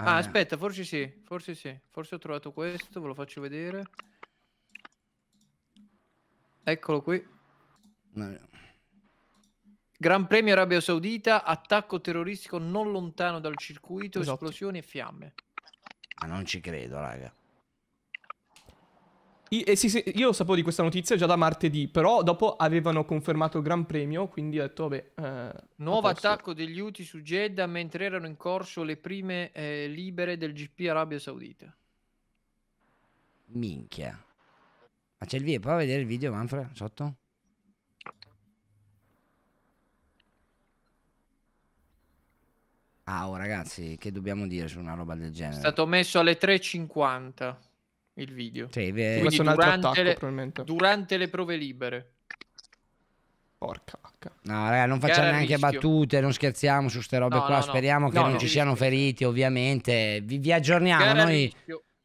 Ah, ah, eh. aspetta, forse sì, forse sì. Forse ho trovato questo, ve lo faccio vedere. Eccolo qui. No. Gran Premio Arabia Saudita, attacco terroristico non lontano dal circuito, esatto. esplosioni e fiamme. Ma non ci credo, raga. I, eh, sì, sì, io sapevo di questa notizia già da martedì, però dopo avevano confermato il Gran Premio, quindi ho detto, vabbè... Eh, Nuovo attacco degli UTI su Jeddah mentre erano in corso le prime eh, libere del GP Arabia Saudita. Minchia. Ma c'è il video, prova a vedere il video Manfred sotto? Ah, oh, ragazzi, che dobbiamo dire su una roba del genere? È stato messo alle 3.50 il video. Sì, ve... Eh, questo è un altro attacco, le... probabilmente. Durante le prove libere. Porca vacca. No, raga, non facciamo neanche battute, non scherziamo su ste robe no, qua. No, Speriamo no. che non ci rischio. siano feriti, ovviamente. Vi, vi aggiorniamo gara noi.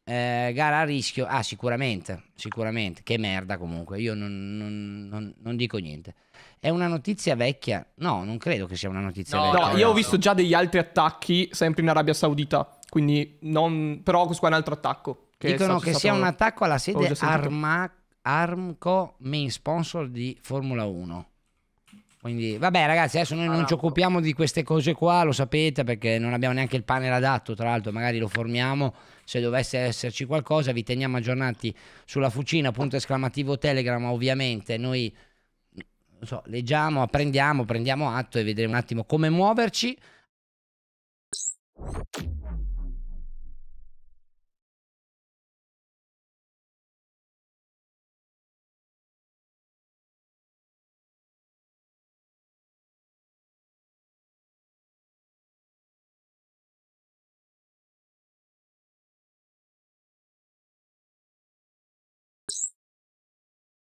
Eh, gara a rischio. Ah, sicuramente, sicuramente. Che merda comunque. Io non, non, non, non dico niente. È una notizia vecchia? No, non credo che sia una notizia no, vecchia. No, io ho visto già degli altri attacchi, sempre in Arabia Saudita. Quindi non... Però questo qua è un altro attacco. Che Dicono che sia un attacco alla sede Arma, Armco, main sponsor di Formula 1. Quindi, vabbè, ragazzi, adesso noi ah, non ci occupiamo di queste cose qua, lo sapete, perché non abbiamo neanche il panel adatto. Tra l'altro, magari lo formiamo. Se dovesse esserci qualcosa, vi teniamo aggiornati sulla fucina. Punto esclamativo Telegram, ovviamente. Noi so, leggiamo, apprendiamo, prendiamo atto e vedremo un attimo come muoverci.